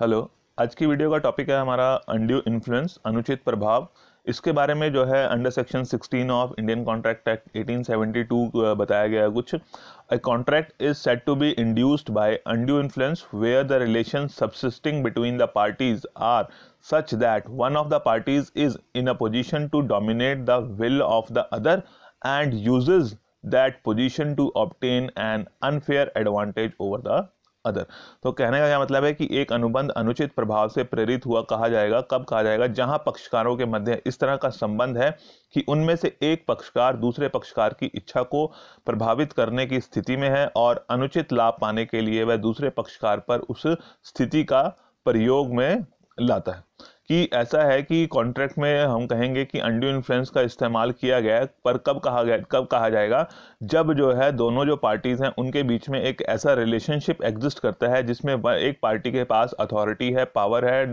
hello आज की video का टॉपिक है हमारा अनड्यू इन्फ्लुएंस अनुचित प्रभाव इसके बारे में जो है under section 16 of Indian contract act 1872 बताया गया कुछ a contract is said to be induced by undue influence where the relation subsisting between the parties are such that one of the parties is in a position to dominate the will of the other and uses that position to obtain an unfair advantage over the other तो कहने का क्या मतलब है कि एक अनुबंध अनुचित प्रभाव से प्रेरित हुआ कहा जाएगा कब कहा जाएगा जहां पक्षकारों के मध्य इस तरह का संबंध है कि उनमें से एक पक्षकार दूसरे पक्षकार की इच्छा को प्रभावित करने की स्थिति में है और अनुचित लाभ पाने के लिए वह दूसरे पक्षकार पर उस स्थिति का प्रयोग में लाता है कि ऐसा है कि कॉन्ट्रैक्ट में हम कहेंगे कि अंडू इन्फ्लुएंस का इस्तेमाल किया गया है पर कब कहा गया कब कहा जाएगा जब जो है दोनों जो पार्टीज़ हैं उनके बीच में एक ऐसा रिलेशनशिप एग्जिस्ट करता है जिसमें एक पार्टी के पास अथॉरिटी है पावर है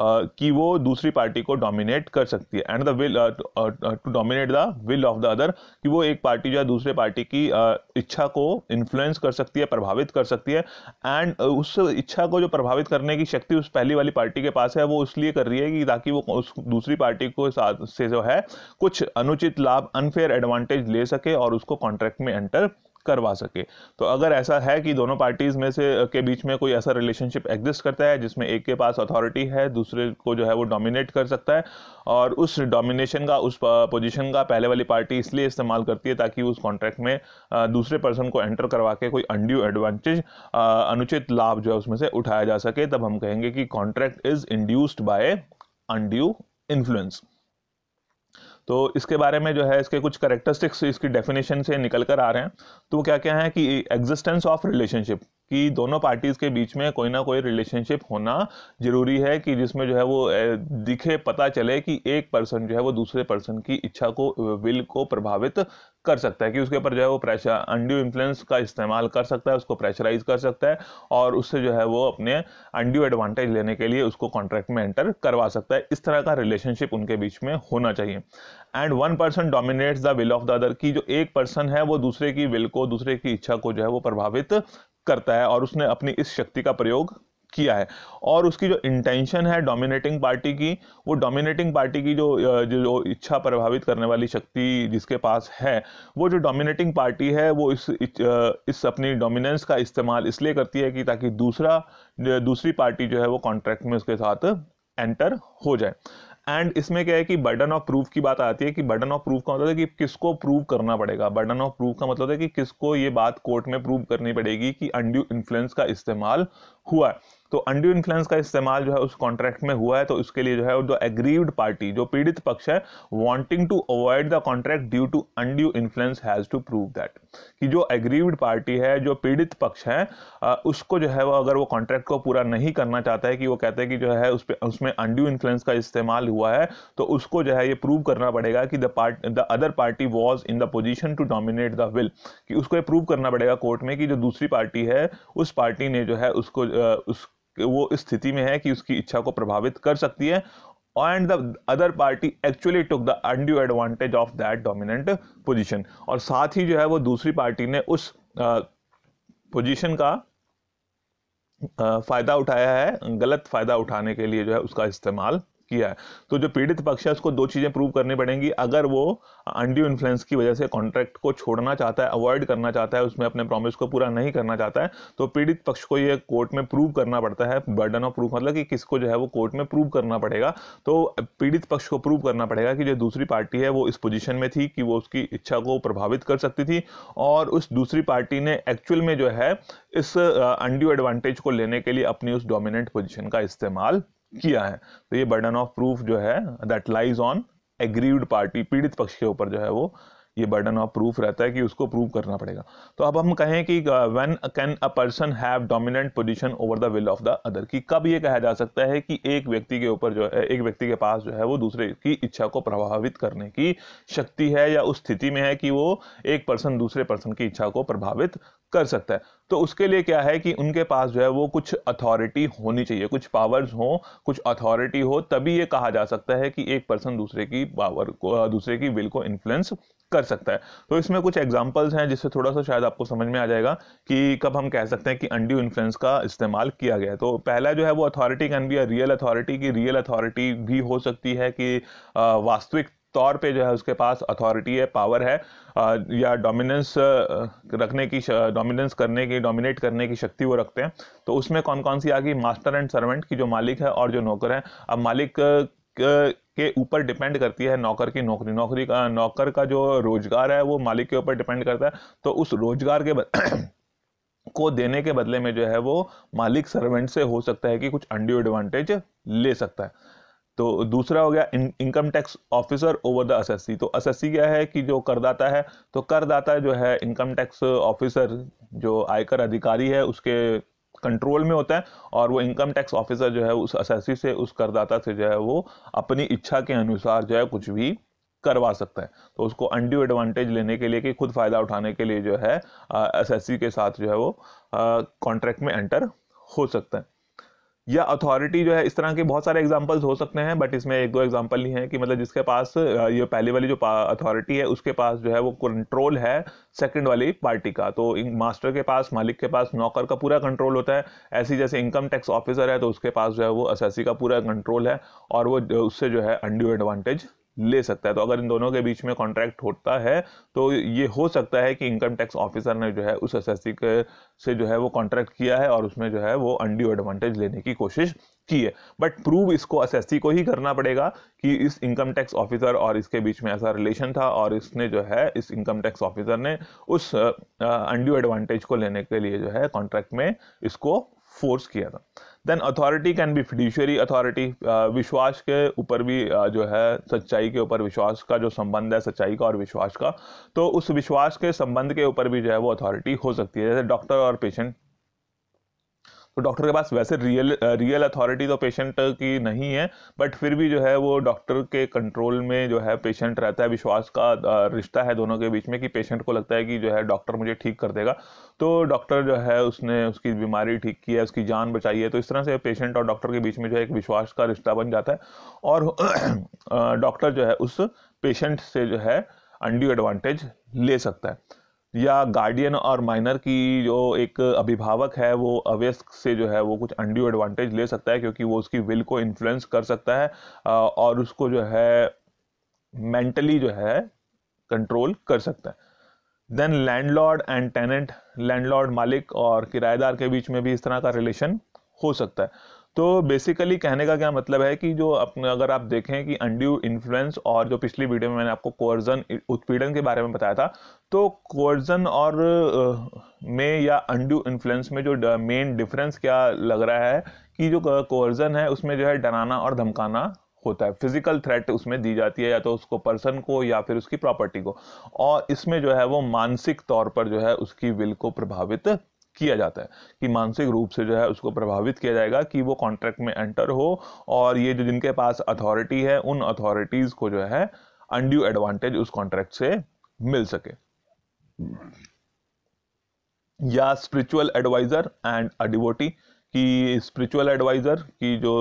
कि वो दूसरी पार्टी को डोमिनेट कर सकती है and the will to dominate the will of the other कि वो एक पार्टी जो है दूसरे पार्टी की इच्छा को इन्फ्लुएंस कर सकती है प्रभावित कर सकती है एंड उस इच्छा को जो प्रभावित करने की शक्ति उस पहली वाली पार्टी के पास है वो इसलिए कर रही है कि ताकि वो उस दूसरी पार्टी को साथ से जो है कुछ अनुचित लाभ अनफेयर एडवांटेज ले सके और उसको कॉन्ट्रैक्ट में एंटर करवा सके तो अगर ऐसा है कि दोनों पार्टीज़ में से के बीच में कोई ऐसा रिलेशनशिप एग्जिस्ट करता है जिसमें एक के पास अथॉरिटी है दूसरे को जो है वो डोमिनेट कर सकता है और उस डोमिनेशन का उस पोजीशन का पहले वाली पार्टी इसलिए इस्तेमाल करती है ताकि उस कॉन्ट्रैक्ट में दूसरे पर्सन को एंटर करवा के कोई अनड्यू एडवांटेज अनुचित लाभ जो है उसमें से उठाया जा सके तब हम कहेंगे कि contract is induced by undue influence तो इसके बारे में जो है इसके कुछ करेक्टरिस्टिक्स इसकी डेफिनेशन से निकल कर आ रहे हैं तो क्या क्या है कि एग्जिस्टेंस ऑफ रिलेशनशिप कि दोनों पार्टीज़ के बीच में कोई ना कोई रिलेशनशिप होना ज़रूरी है कि जिसमें जो है वो दिखे पता चले कि एक पर्सन जो है वो दूसरे पर्सन की इच्छा को विल को प्रभावित कर सकता है कि उसके ऊपर जो है वो प्रेशर अंड्यू इन्फ्लुएंस का इस्तेमाल कर सकता है उसको प्रेशराइज कर सकता है और उससे जो है वो अपने अंड्यू एडवांटेज लेने के लिए उसको कॉन्ट्रैक्ट में एंटर करवा सकता है इस तरह का रिलेशनशिप उनके बीच में होना चाहिए and one person dominates the will of the other की जो एक पर्सन है वो दूसरे की विल को दूसरे की इच्छा को जो है वो प्रभावित करता है और उसने अपनी इस शक्ति का प्रयोग किया है और उसकी जो इंटेंशन है डोमिनेटिंग पार्टी की वो डोमिनेटिंग पार्टी की जो जो इच्छा प्रभावित करने वाली शक्ति जिसके पास है वो जो डोमिनेटिंग पार्टी है वो इस इस अपनी डोमिनेंस का इस्तेमाल इसलिए करती है कि ताकि दूसरा दूसरी पार्टी जो है वो कॉन्ट्रैक्ट में उसके साथ एंटर हो जाए एंड इसमें क्या है कि बर्डन ऑफ प्रूफ की बात आती है कि बर्डन ऑफ प्रूफ का मतलब है कि किसको प्रूव करना पड़ेगा बर्डन ऑफ प्रूफ का मतलब है कि किसको ये बात कोर्ट में प्रूव करनी पड़ेगी कि अंड्यू इन्फ्लुएंस का इस्तेमाल हुआ है तो अंडू इन्फ्लुएंस का इस्तेमाल जो है उस कॉन्ट्रैक्ट में हुआ है तो उसके लिए जो है जो एग्रीव्ड पार्टी जो पीड़ित पक्ष है wanting to avoid the contract due to undue influence has to prove that कि जो एग्रीव्ड पार्टी है जो पीड़ित पक्ष है उसको जो है वो अगर वो कॉन्ट्रैक्ट को पूरा नहीं करना चाहता है कि वो कहते हैं कि जो है उस पर उसमें अंडू इन्फ्लुएंस का इस्तेमाल हुआ है तो उसको जो है ये प्रूव करना पड़ेगा कि the part the other party was in the position to dominate the will कि उसको ये प्रूव करना पड़ेगा कोर्ट में कि जो दूसरी पार्टी है उस पार्टी ने जो है उसको उस वो इस स्थिति में है कि उसकी इच्छा को प्रभावित कर सकती है and the other party actually took the undue advantage of that dominant position और साथ ही जो है वो दूसरी पार्टी ने उस पोजीशन का फ़ायदा उठाया है गलत फ़ायदा उठाने के लिए जो है उसका इस्तेमाल किया है तो जो पीड़ित पक्ष है उसको दो चीज़ें प्रूव करनी पड़ेंगी अगर वो अंडियो इन्फ्लुएंस की वजह से कॉन्ट्रैक्ट को छोड़ना चाहता है अवॉइड करना चाहता है उसमें अपने प्रॉमिस को पूरा नहीं करना चाहता है तो पीड़ित पक्ष को ये कोर्ट में प्रूव करना पड़ता है बर्डन ऑफ प्रूफ मतलब कि किसको जो है वो कोर्ट में प्रूव करना पड़ेगा तो पीड़ित पक्ष को प्रूव करना पड़ेगा कि जो दूसरी पार्टी है वो इस पोजिशन में थी कि वो उसकी इच्छा को प्रभावित कर सकती थी और उस दूसरी पार्टी ने एक्चुअल में जो है इस अंडियो uh, एडवांटेज को लेने के लिए अपनी उस डोमिनेंट पोजिशन का इस्तेमाल किया है तो ये बर्डन ऑफ प्रूफ जो है that lies on aggrieved party पीड़ित पक्ष के ऊपर जो है वो ये बर्डन ऑफ प्रूफ रहता है कि उसको प्रूव करना पड़ेगा तो अब हम कहें कि when can a person have dominant position over the will of the other कि कब ये कहा जा सकता है कि एक व्यक्ति के ऊपर जो है एक व्यक्ति के पास जो है वो दूसरे की इच्छा को प्रभावित करने की शक्ति है या उस स्थिति में है कि वो एक पर्सन दूसरे पर्सन की इच्छा को प्रभावित कर सकता है तो उसके लिए क्या है कि उनके पास जो है वो कुछ अथॉरिटी होनी चाहिए कुछ पावर्स हो कुछ अथॉरिटी हो तभी ये कहा जा सकता है कि एक पर्सन दूसरे की पावर को दूसरे की विल को इन्फ्लुएंस कर सकता है तो इसमें कुछ एग्जाम्पल्स हैं जिससे थोड़ा सा शायद आपको समझ में आ जाएगा कि कब हम कह सकते हैं कि अंडी इन्फ्लुएंस का इस्तेमाल किया गया तो पहला जो है वो authority can be a real authority की रियल अथॉरिटी भी हो सकती है कि वास्तविक तौर पे जो है उसके पास अथॉरिटी है पावर है या डोमिनेंस रखने की डोमिनेंस करने की डोमिनेट करने की शक्ति वो रखते हैं तो उसमें कौन कौन सी आ गई मास्टर एंड सर्वेंट की जो मालिक है और जो नौकर है अब मालिक के ऊपर डिपेंड करती है नौकर की नौकरी नौकरी का नौकर का जो रोजगार है वो मालिक के ऊपर डिपेंड करता है तो उस रोजगार के बद... को देने के बदले में जो है वो मालिक सर्वेंट से हो सकता है कि कुछ अंडी एडवांटेज ले सकता है तो दूसरा हो गया income tax officer over the S तो एस क्या है कि जो करदाता है तो करदाता जो है इनकम टैक्स ऑफिसर जो आयकर अधिकारी है उसके कंट्रोल में होता है और वो इनकम टैक्स ऑफिसर जो है उस असेसी से उस करदाता से जो है वो अपनी इच्छा के अनुसार जो है कुछ भी करवा सकता है तो उसको अनड्यू एडवांटेज लेने के लिए कि खुद फ़ायदा उठाने के लिए जो है एस के साथ जो है वो कॉन्ट्रैक्ट में एंटर हो सकता है या अथॉरिटी जो है इस तरह के बहुत सारे एग्जाम्पल्स हो सकते हैं बट इसमें एक दो एग्जाम्पल ही हैं कि मतलब जिसके पास ये पहले वाली जो अथॉरिटी है उसके पास जो है वो कंट्रोल है सेकंड वाली पार्टी का तो मास्टर के पास मालिक के पास नौकर का पूरा कंट्रोल होता है ऐसी जैसे इनकम टैक्स ऑफिसर है तो उसके पास जो है वो एस का पूरा कंट्रोल है और वो उससे जो है अनड्यू एडवांटेज ले सकता है तो अगर इन दोनों के बीच में कॉन्ट्रैक्ट होता है तो ये हो सकता है कि इनकम टैक्स ऑफिसर ने जो है उस एस एस से जो है वो कॉन्ट्रैक्ट किया है और उसमें जो है वो अंडी एडवांटेज लेने की कोशिश की है बट प्रूव इसको एस को ही करना पड़ेगा कि इस इनकम टैक्स ऑफिसर और इसके बीच में ऐसा रिलेशन था और इसने जो है इस इनकम टैक्स ऑफिसर ने उस अंड्यू एडवांटेज को लेने के लिए जो है कॉन्ट्रैक्ट में इसको फोर्स किया था then authority can be fiduciary authority विश्वास के ऊपर भी uh, जो है सच्चाई के ऊपर विश्वास का जो संबंध है सच्चाई का और विश्वास का तो उस विश्वास के संबंध के ऊपर भी जो है वो अथॉरिटी हो सकती है जैसे डॉक्टर और पेशेंट तो डॉक्टर के पास वैसे रियल रियल अथॉरिटी तो पेशेंट की नहीं है बट फिर भी जो है वो डॉक्टर के कंट्रोल में जो है पेशेंट रहता है विश्वास का रिश्ता है दोनों के बीच में कि पेशेंट को लगता है कि जो है डॉक्टर मुझे ठीक कर देगा तो डॉक्टर जो है उसने उसकी बीमारी ठीक की है उसकी जान बचाई है तो इस तरह से पेशेंट और डॉक्टर के बीच में जो है एक विश्वास का रिश्ता बन जाता है और डॉक्टर जो है उस पेशेंट से जो है अंडी एडवांटेज ले सकता है या गार्डियन और माइनर की जो एक अभिभावक है वो अवयस्क से जो है वो कुछ अंडियो एडवांटेज ले सकता है क्योंकि वो उसकी विल को इन्फ्लुएंस कर सकता है और उसको जो है मेंटली जो है कंट्रोल कर सकता है then landlord and tenant landlord मालिक और किराएदार के बीच में भी इस तरह का रिलेशन हो सकता है तो बेसिकली कहने का क्या मतलब है कि जो अपने अगर आप देखें कि अंड्यू इन्फ्लुएंस और जो पिछली वीडियो में मैंने आपको कोर्जन उत्पीड़न के बारे में बताया था तो कोर्जन और में या अंडू इन्फ्लुएंस में जो मेन डिफरेंस क्या लग रहा है कि जो कोर्जन है उसमें जो है डराना और धमकाना होता है फिजिकल थ्रेट उसमें दी जाती है या तो उसको पर्सन को या फिर उसकी प्रॉपर्टी को और इसमें जो है वो मानसिक तौर पर जो है उसकी विल को प्रभावित किया जाता है कि मानसिक रूप से जो है उसको प्रभावित किया जाएगा कि वो कॉन्ट्रैक्ट में एंटर हो और ये जो जिनके पास अथॉरिटी है उन अथॉरिटीज़ को जो है अनड्यू एडवांटेज उस कॉन्ट्रैक्ट से मिल सके या spiritual adviser and a devotee कि स्पिरिचुअल एडवाइज़र की जो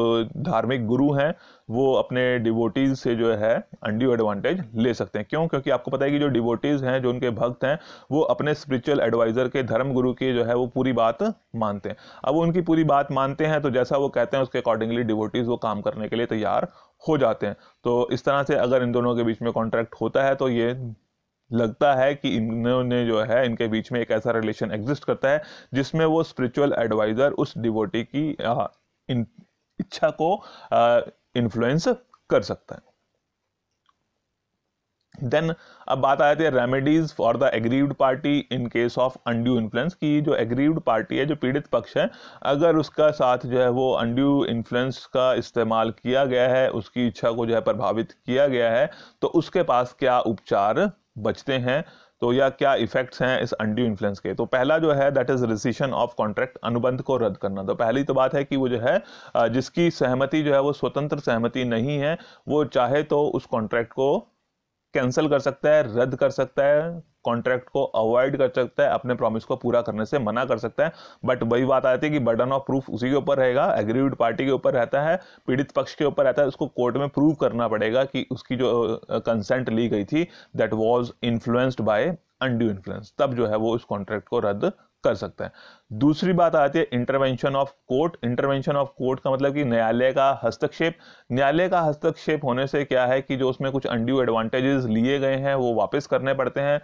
धार्मिक गुरु हैं वो अपने डिवोटीज़ से जो है अंडियो एडवांटेज ले सकते हैं क्यों क्योंकि आपको पता है कि जो डिवोटीज़ हैं जो उनके भक्त हैं वो अपने स्पिरिचुअल एडवाइज़र के धर्म गुरु की जो है वो पूरी बात मानते हैं अब वो उनकी पूरी बात मानते हैं तो जैसा वो कहते हैं उसके अकॉर्डिंगली डिवोटीज़ वो काम करने के लिए तैयार हो जाते हैं तो इस तरह से अगर इन दोनों के बीच में कॉन्ट्रैक्ट होता है तो ये लगता है कि इन्होंने जो है इनके बीच में एक ऐसा रिलेशन एग्जिस्ट करता है जिसमें वो स्पिरिचुअल एडवाइज़र उस डिवोटी की आ, इन, इच्छा को इन्फ्लुएंस कर सकता है देन अब बात आ जाती है remedies for the aggrieved party in case of undue influence की जो एग्रीव्ड पार्टी है जो पीड़ित पक्ष है अगर उसका साथ जो है वो अनड्यू इन्फ्लुएंस का इस्तेमाल किया गया है उसकी इच्छा को जो है प्रभावित किया गया है तो उसके पास क्या उपचार बचते हैं तो या क्या इफेक्ट्स हैं इस अनड्यू इन्फ्लुएंस के तो पहला जो है that is rescission of contract अनुबंध को रद्द करना तो पहली तो बात है कि वो जो है जिसकी सहमति जो है वो स्वतंत्र सहमति नहीं है वो चाहे तो उस कॉन्ट्रैक्ट को कैंसिल कर सकता है रद्द कर सकता है कॉन्ट्रैक्ट को अवॉइड कर सकता है अपने प्रॉमिस को पूरा करने से मना कर सकता है बट वही बात आती है कि बर्डन ऑफ प्रूफ उसी के ऊपर रहेगा एग्रीड पार्टी के ऊपर रहता है पीड़ित पक्ष के ऊपर रहता है उसको कोर्ट में प्रूव करना पड़ेगा कि उसकी जो कंसेंट ली गई थी that was influenced by undue influence तब जो है वो उस कॉन्ट्रैक्ट को रद्द कर सकते हैं दूसरी बात आती है intervention of court intervention of court का मतलब कि न्यायालय का हस्तक्षेप न्यायालय का हस्तक्षेप होने से क्या है कि जो उसमें कुछ अंड्यू एडवांटेजेस लिए गए हैं वो वापस करने पड़ते हैं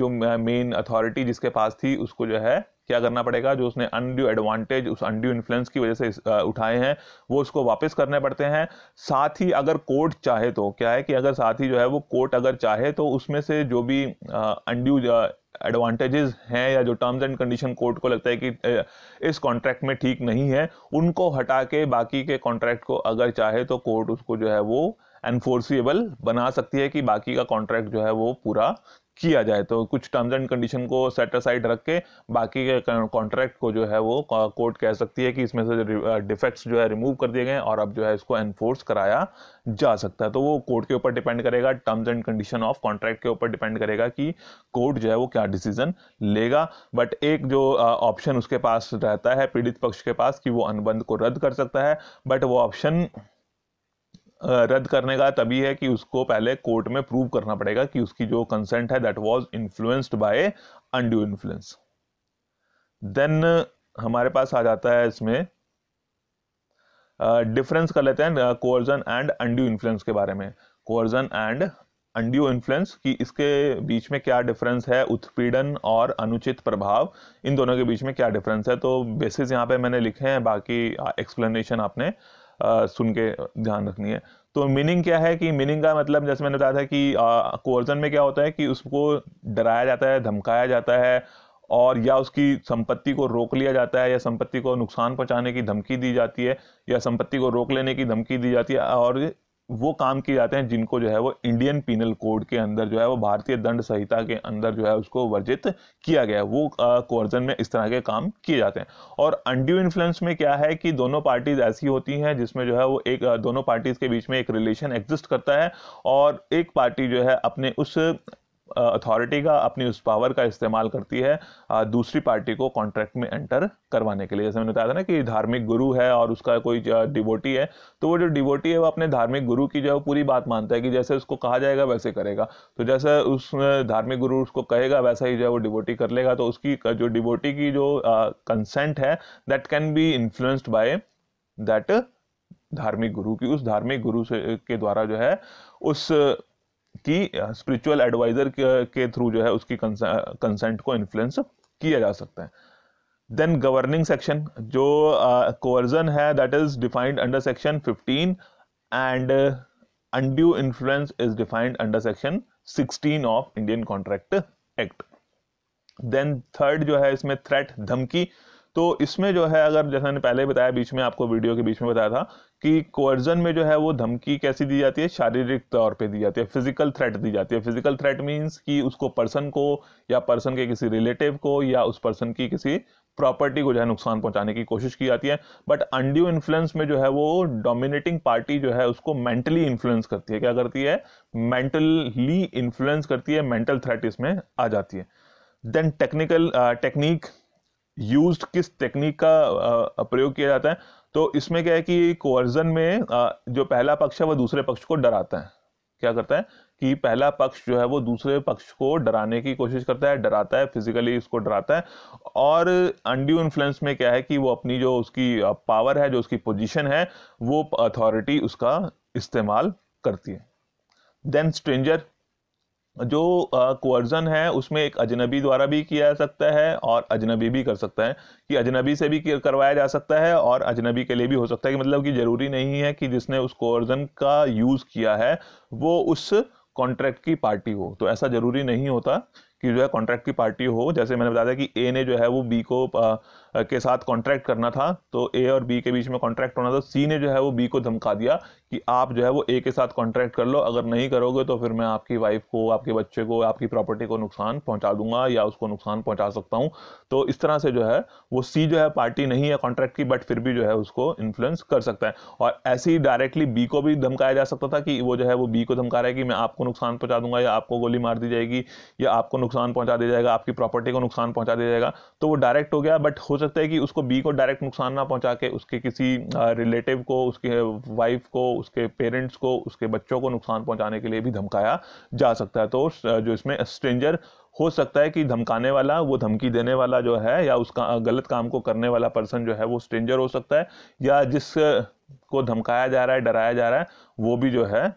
जो मेन अथॉरिटी जिसके पास थी उसको जो है क्या करना पड़ेगा जो उसने अनड्यू एडवांटेज उस अनड्यू इन्फ्लुएंस की वजह से उठाए हैं वो उसको वापस करने पड़ते हैं साथ ही अगर कोर्ट चाहे तो क्या है कि अगर साथ ही जो है वो कोर्ट अगर चाहे तो उसमें से जो भी अनड्यू एडवांटेजेस हैं या जो टर्म्स एंड कंडीशन कोर्ट को लगता है कि इस कॉन्ट्रैक्ट में ठीक नहीं है उनको हटा के बाकी के कॉन्ट्रैक्ट को अगर चाहे तो कोर्ट उसको जो है वो एनफोर्सिएबल बना सकती है कि बाकी का कॉन्ट्रैक्ट जो है वो पूरा किया जाए तो कुछ टर्म्स एंड कंडीशन को सेट असाइड रख के बाकी के कॉन्ट्रैक्ट को जो है वो कोर्ट कह सकती है कि इसमें से डिफेक्ट्स uh, जो है रिमूव कर दिए गए और अब जो है इसको एनफोर्स कराया जा सकता है तो वो कोर्ट के ऊपर डिपेंड करेगा terms and condition of contract के ऊपर डिपेंड करेगा कि कोर्ट जो है वो क्या डिसीजन लेगा बट एक जो ऑप्शन uh, उसके पास रहता है पीड़ित पक्ष के पास कि वो अनुबंध को रद्द कर सकता है बट वो ऑप्शन रद्द करने का तभी है कि उसको पहले कोर्ट में प्रूव करना पड़ेगा कि उसकी जो कंसेंट है that was influenced by undue influence then हमारे पास आ जाता है इसमें डिफरेंस uh, कर लेते हैं कोर्जन एंड अनड्यू इन्फ्लुएंस के बारे में कोर्जन एंड अनड्यू इन्फ्लुएंस कि इसके बीच में क्या डिफरेंस है उत्पीड़न और अनुचित प्रभाव इन दोनों के बीच में क्या डिफरेंस है तो बेसिस यहाँ पे मैंने लिखे हैं बाकी एक्सप्लेनेशन आपने सुन के ध्यान रखनी है तो मीनिंग क्या है कि मीनिंग का मतलब जैसे मैंने बताया था कि कोर्जन में क्या होता है कि उसको डराया जाता है धमकाया जाता है और या उसकी संपत्ति को रोक लिया जाता है या संपत्ति को नुकसान पहुंचाने की धमकी दी जाती है या संपत्ति को रोक लेने की धमकी दी जाती है और वो काम किए जाते हैं जिनको जो है वो इंडियन पीनल कोड के अंदर जो है वो भारतीय दंड संहिता के अंदर जो है उसको वर्जित किया गया है वो कोर्जन में इस तरह के काम किए जाते हैं और अंडियो इन्फ्लुएंस में क्या है कि दोनों पार्टीज ऐसी होती हैं जिसमें जो है वो एक दोनों पार्टीज के बीच में एक रिलेशन एग्जिस्ट करता है और एक पार्टी जो है अपने उस अथॉरिटी का अपनी उस पावर का इस्तेमाल करती है दूसरी पार्टी को कॉन्ट्रैक्ट में एंटर करवाने के लिए जैसे मैंने बताया था ना कि धार्मिक गुरु है और उसका कोई डिवोटी है तो वो जो डिवोटी है वो अपने धार्मिक गुरु की जो है पूरी बात मानता है कि जैसे उसको कहा जाएगा वैसे करेगा तो जैसे उस धार्मिक गुरु उसको कहेगा वैसा ही जो है वो डिवोटी कर लेगा तो उसकी जो डिवोटी की जो कंसेंट है that can be influenced by that धार्मिक गुरु की उस धार्मिक गुरु से के द्वारा जो है उस कि स्पिरिचुअल एडवाइजर के थ्रू जो है उसकी कंसेंट को इन्फ्लुएंस किया जा सकता है देन गवर्निंग सेक्शन जो कोर्जन uh, है that is defined under section 15 and undue influence is defined under section 16 of Indian contract act then third जो है इसमें थ्रेट धमकी uh, तो इसमें जो है अगर जैसा मैंने पहले बताया बीच में आपको वीडियो के बीच में बताया था कि कोर्जन में जो है वो धमकी कैसी दी जाती है शारीरिक तौर पे दी जाती है फिजिकल थ्रेट दी जाती है फिजिकल थ्रेट मींस कि उसको पर्सन को या पर्सन के किसी रिलेटिव को या उस पर्सन की किसी प्रॉपर्टी को जो है नुकसान पहुंचाने की कोशिश की जाती है बट अंडियो इन्फ्लुएंस में जो है वो डोमिनेटिंग पार्टी जो है उसको मेंटली इन्फ्लुएंस करती है क्या करती है मेंटली इन्फ्लुएंस करती है मेंटल थ्रेट इसमें आ जाती है देन टेक्निकल टेक्निक यूज किस टेक्निक का प्रयोग किया जाता है तो इसमें क्या है कि कोर्जन में जो पहला पक्ष है वह दूसरे पक्ष को डराता है क्या करता है कि पहला पक्ष जो है वो दूसरे पक्ष को डराने की कोशिश करता है डराता है फिजिकली उसको डराता है और अनड्यू इन्फ्लुएंस में क्या है कि वो अपनी जो उसकी पावर है जो उसकी पोजीशन है वो अथॉरिटी उसका इस्तेमाल करती है देन स्ट्रेंजर जो कोर्जन है उसमें एक अजनबी द्वारा भी किया जा सकता है और अजनबी भी कर सकता है कि अजनबी से भी करवाया जा सकता है और अजनबी के लिए भी हो सकता है कि मतलब कि ज़रूरी नहीं है कि जिसने उस कोर्जन का यूज़ किया है वो उस कॉन्ट्रैक्ट की पार्टी हो तो ऐसा ज़रूरी नहीं होता कि जो है कॉन्ट्रैक्ट की पार्टी हो जैसे मैंने बताया कि ए ने जो है वो बी को आ, के साथ कॉन्ट्रैक्ट करना था तो ए और बी के बीच में कॉन्ट्रैक्ट होना था सी तो ने जो है वो बी को धमका दिया कि आप जो है वो ए के साथ कॉन्ट्रैक्ट कर लो अगर नहीं करोगे तो फिर मैं आपकी वाइफ को आपके बच्चे को आपकी प्रॉपर्टी को नुकसान पहुंचा दूंगा या उसको नुकसान पहुंचा सकता हूं तो इस तरह से जो है वो सी जो है पार्टी नहीं है कॉन्ट्रैक्ट की बट फिर भी जो है उसको इन्फ्लुएंस कर सकता है और ऐसे ही डायरेक्टली बी को भी धमकाया जा सकता था कि वो जो है वो बी को धमका रहा है कि मैं आपको नुकसान पहुंचा दूंगा या आपको गोली मार दी जाएगी या आपको नुकसान पहुंचा दिया जाएगा आपकी प्रॉपर्टी को नुकसान पहुंचा दिया जाएगा तो वो डायरेक्ट हो गया बट हो सकता है कि उसको बी को डायरेक्ट नुकसान ना पहुंचा के उसके किसी रिलेटिव को उसके वाइफ को उसके पेरेंट्स को उसके बच्चों को नुकसान पहुंचाने के लिए भी धमकाया जा सकता है तो जो इसमें स्ट्रेंजर हो सकता है कि धमकाने वाला वो धमकी देने वाला जो है या उसका गलत काम को करने वाला पर्सन जो है वो स्ट्रेंजर हो सकता है या जिस को धमकाया जा रहा है डराया जा रहा है वो भी जो है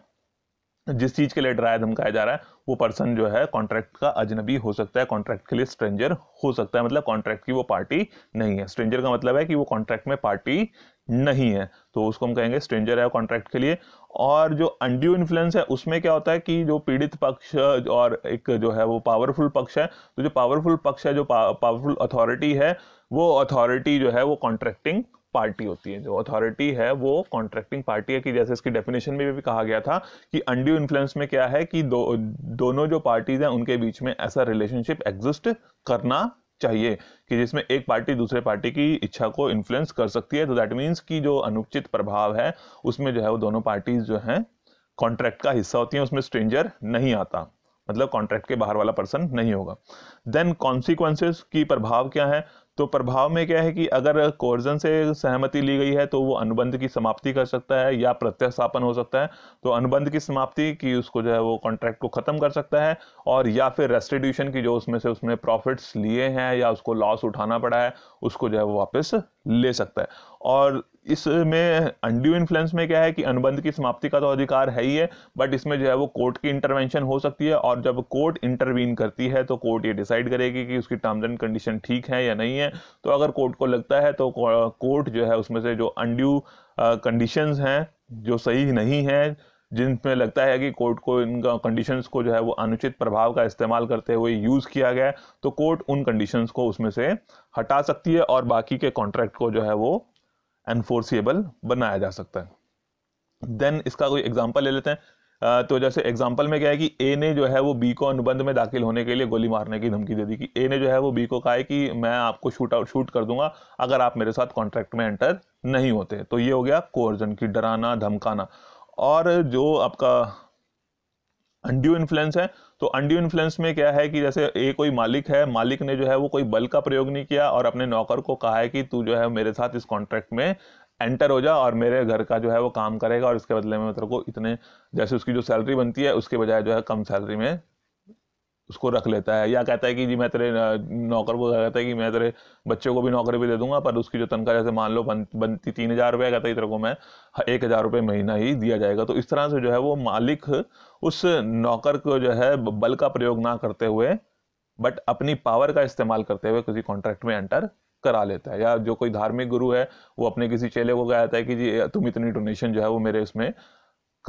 जिस चीज़ के लिए डराया धमकाया जा रहा है वो पर्सन जो है कॉन्ट्रैक्ट का अजनबी हो सकता है कॉन्ट्रैक्ट के लिए स्ट्रेंजर हो सकता है मतलब कॉन्ट्रैक्ट की वो पार्टी नहीं है स्ट्रेंजर का मतलब है कि वो कॉन्ट्रैक्ट में पार्टी नहीं है तो उसको हम कहेंगे स्ट्रेंजर है कॉन्ट्रैक्ट के लिए और जो अंड्यू इन्फ्लुएंस है उसमें क्या होता है कि जो पीड़ित पक्ष और एक जो है वो पावरफुल पक्ष है तो जो पावरफुल पक्ष है जो पावरफुल अथॉरिटी है वो अथॉरिटी जो है वो कॉन्ट्रैक्टिंग पार्टी होती है जो अथॉरिटी है वो कॉन्ट्रैक्टिंग पार्टी है कि जैसे इसकी डेफिनेशन में भी, कहा गया था कि अंड्यू इन्फ्लुएंस में क्या है कि दो दोनों जो पार्टीज हैं उनके बीच में ऐसा रिलेशनशिप एग्जिस्ट करना चाहिए कि जिसमें एक पार्टी दूसरे पार्टी की इच्छा को इन्फ्लुएंस कर सकती है तो दैट मीन्स कि जो अनुचित प्रभाव है उसमें जो है वो दोनों पार्टीज जो हैं कॉन्ट्रैक्ट का हिस्सा होती हैं उसमें स्ट्रेंजर नहीं आता मतलब कॉन्ट्रैक्ट के बाहर वाला पर्सन नहीं होगा देन कॉन्सिक्वेंसेस की प्रभाव क्या है तो प्रभाव में क्या है कि अगर कोर्जन से सहमति ली गई है तो वो अनुबंध की समाप्ति कर सकता है या प्रत्यास्थापन हो सकता है तो अनुबंध की समाप्ति की उसको जो है वो कॉन्ट्रैक्ट को ख़त्म कर सकता है और या फिर रेस्टिट्यूशन की जो उसमें से उसने प्रॉफिट्स लिए हैं या उसको लॉस उठाना पड़ा है उसको जो है वो वापस ले सकता है और इसमें अंड्यू इन्फ्लुएंस में क्या है कि अनुबंध की समाप्ति का तो अधिकार है ही है बट इसमें जो है वो कोर्ट की इंटरवेंशन हो सकती है और जब कोर्ट इंटरवीन करती है तो कोर्ट ये डिसाइड करेगी कि उसकी टर्म्स एंड कंडीशन ठीक है या नहीं है तो अगर कोर्ट को लगता है तो कोर्ट जो है उसमें से जो अनड्यू कंडीशन हैं जो सही नहीं हैं जिनमें लगता है कि कोर्ट को इनका कंडीशंस को जो है वो अनुचित प्रभाव का इस्तेमाल करते हुए यूज़ किया गया तो कोर्ट उन कंडीशंस को उसमें से हटा सकती है और बाकी के कॉन्ट्रैक्ट को जो है वो एनफोर्सिएबल बनाया जा सकता है देन इसका कोई एग्जाम्पल ले लेते हैं तो जैसे एग्जाम्पल में क्या है कि ए ने जो है वो बी को अनुबंध में दाखिल होने के लिए गोली मारने की धमकी दे दी कि ए ने जो है वो बी को कहा है कि मैं आपको शूट आउट शूट कर दूंगा अगर आप मेरे साथ कॉन्ट्रैक्ट में एंटर नहीं होते तो ये हो गया कोर्जन की डराना धमकाना और जो आपका अनड्यू इन्फ्लुएंस है तो अनड्यू इन्फ्लुएंस में क्या है कि जैसे ए कोई मालिक है मालिक ने जो है वो कोई बल का प्रयोग नहीं किया और अपने नौकर को कहा है कि तू जो है मेरे साथ इस कॉन्ट्रैक्ट में एंटर हो जा और मेरे घर का जो है वो काम करेगा और इसके बदले में मतलब को इतने जैसे उसकी जो सैलरी बनती है उसके बजाय जो है कम सैलरी में उसको रख लेता है या कहता है कि जी मैं तेरे नौकर को कहता है कि मैं तेरे बच्चे को भी नौकरी भी दे दूंगा पर उसकी जो तनख्वाह जैसे मान लो बन, बनती तीन हज़ार रुपये कहता है तेरे को मैं एक हज़ार रुपये महीना ही दिया जाएगा तो इस तरह से जो है वो मालिक उस नौकर को जो है बल का प्रयोग ना करते हुए बट अपनी पावर का इस्तेमाल करते हुए किसी कॉन्ट्रैक्ट में एंटर करा लेता है या जो कोई धार्मिक गुरु है वो अपने किसी चेले को कहता है कि जी तुम इतनी डोनेशन जो है वो मेरे इसमें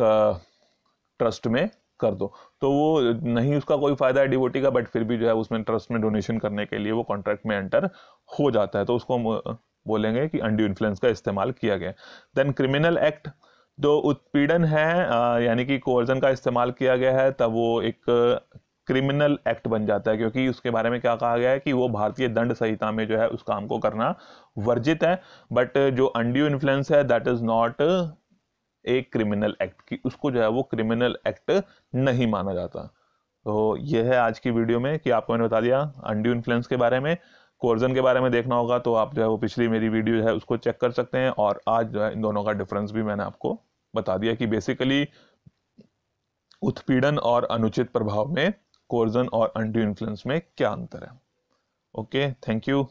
ट्रस्ट में कर दो तो वो नहीं उसका कोई फ़ायदा है डिवोटी का बट फिर भी जो है उसमें ट्रस्ट में डोनेशन करने के लिए वो कॉन्ट्रैक्ट में एंटर हो जाता है तो उसको हम बोलेंगे कि अंड्यू इन्फ्लुएंस का इस्तेमाल किया गया देन क्रिमिनल एक्ट जो उत्पीड़न है यानी कि कोर्जन का इस्तेमाल किया गया है तब वो एक क्रिमिनल एक्ट बन जाता है क्योंकि उसके बारे में क्या कहा गया है कि वो भारतीय दंड संहिता में जो है उस काम को करना वर्जित है बट जो अंड्यू इन्फ्लुएंस है दैट इज़ नॉट एक क्रिमिनल एक्ट की उसको जो है वो क्रिमिनल एक्ट नहीं माना जाता तो ये है आज की वीडियो में कि आपको मैंने बता दिया अंड्यू इन्फ्लुएंस के बारे में कोर्जन के बारे में देखना होगा तो आप जो है वो पिछली मेरी वीडियो है उसको चेक कर सकते हैं और आज जो है इन दोनों का डिफरेंस भी मैंने आपको बता दिया कि बेसिकली उत्पीड़न और अनुचित प्रभाव में कोर्जन और अंड्यू इन्फ्लुएंस में क्या अंतर है ओके थैंक यू